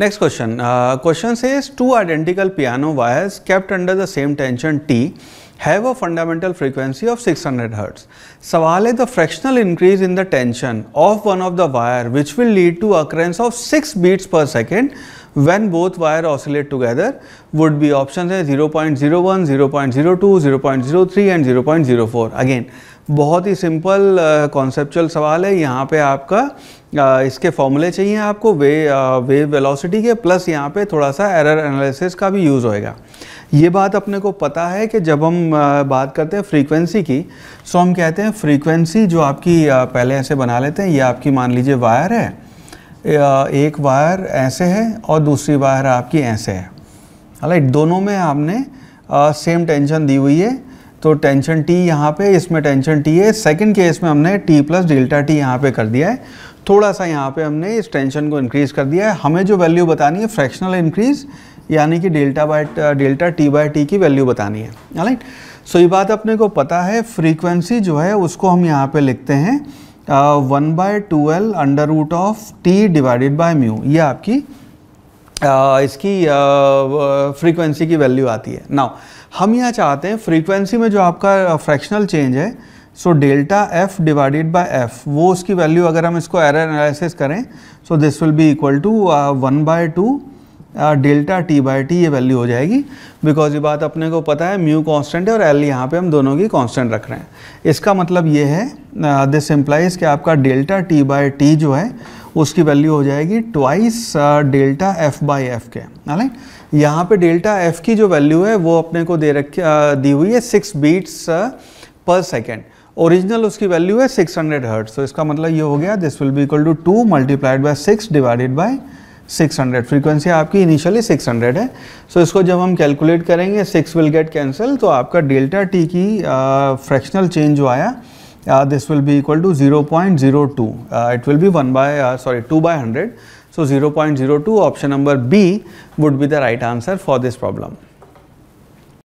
Next question. Uh, question says two identical piano wires kept under the same tension T have a fundamental frequency of 600 Hz. Sawal is the fractional increase in the tension of one of the wire which will lead to occurrence of 6 beats per second when both wire oscillate together would be options है 0.01, 0.02, 0.03 and 0.04 again बहुत ही simple conceptual uh, सवाल है यहाँ पे आपका आ, uh, इसके फॉर्मूले चाहिए आपको वे वेव uh, वेलोसिटी के प्लस यहाँ पे थोड़ा सा एरर एनालिसिस का भी यूज़ होएगा ये बात अपने को पता है कि जब हम बात करते हैं फ्रीक्वेंसी की सो हम कहते हैं फ्रीक्वेंसी जो आपकी पहले ऐसे बना लेते हैं ये आपकी मान लीजिए वायर है एक वायर ऐसे है और दूसरी वायर आपकी ऐसे है हालांकि दोनों में आपने आ, सेम टेंशन दी हुई है तो टेंशन टी यहाँ पे इसमें टेंशन टी है सेकंड केस में हमने टी प्लस डेल्टा टी यहाँ पे कर दिया है थोड़ा सा यहाँ पे हमने इस टेंशन को इंक्रीज़ कर दिया है हमें जो वैल्यू बतानी है फ्रैक्शनल इंक्रीज़ यानी कि delta by delta T by T की वैल्यू बतानी है राइट सो ये बात अपने को पता है फ्रीक्वेंसी जो है उसको हम यहाँ पर लिखते हैं one by two L under root of T divided by mu ये आपकी Uh, इसकी फ्रीक्वेंसी uh, की वैल्यू आती है नाउ हम यह चाहते हैं फ्रीक्वेंसी में जो आपका फ्रैक्शनल चेंज है so delta F divided by F वो उसकी वैल्यू अगर हम इसको एरर एनालिसिस करें so this will be equal to one by two delta T by T ये वैल्यू हो जाएगी बिकॉज ये बात अपने को पता है म्यू कांस्टेंट है और एल यहाँ पे हम दोनों की कांस्टेंट रख रहे हैं इसका मतलब ये है दिस इम्प्लाइज कि आपका डेल्टा टी बाई टी जो है उसकी वैल्यू हो जाएगी twice delta F by F के राइट यहाँ पे डेल्टा एफ की जो वैल्यू है वो अपने को दे रखी दी हुई है six beats per second original उसकी वैल्यू है सिक्स हंड्रेड हर्ट तो इसका मतलब ये हो गया this will be equal to two multiplied by six divided by 600 frequency आपकी इनिशियली 600 है सो so, इसको जब हम कैलकुलेट करेंगे 6 विल गेट कैंसिल तो आपका डेल्टा टी की फ्रैक्शनल चेंज जो आया this will be equal to 0.02 it will be one by sorry two by hundred so 0.02 option number B would be the right answer for this problem